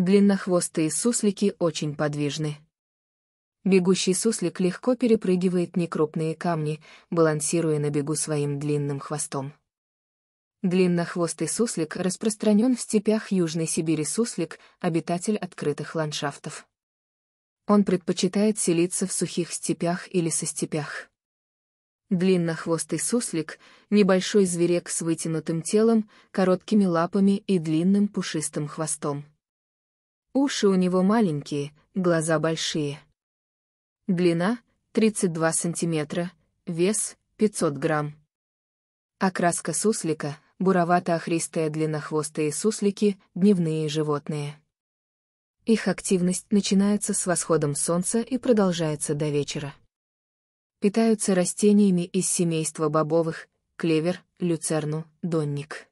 Длиннохвостые суслики очень подвижны. Бегущий суслик легко перепрыгивает некрупные камни, балансируя на бегу своим длинным хвостом. Длиннохвостый суслик распространен в степях Южной Сибири суслик, обитатель открытых ландшафтов. Он предпочитает селиться в сухих степях или со степях. Длиннохвостый суслик — небольшой зверек с вытянутым телом, короткими лапами и длинным пушистым хвостом. Уши у него маленькие, глаза большие. Длина — 32 сантиметра, вес — 500 грамм. Окраска суслика — буровато-охристая длиннохвостые суслики — дневные животные. Их активность начинается с восходом солнца и продолжается до вечера. Питаются растениями из семейства бобовых, клевер, люцерну, донник.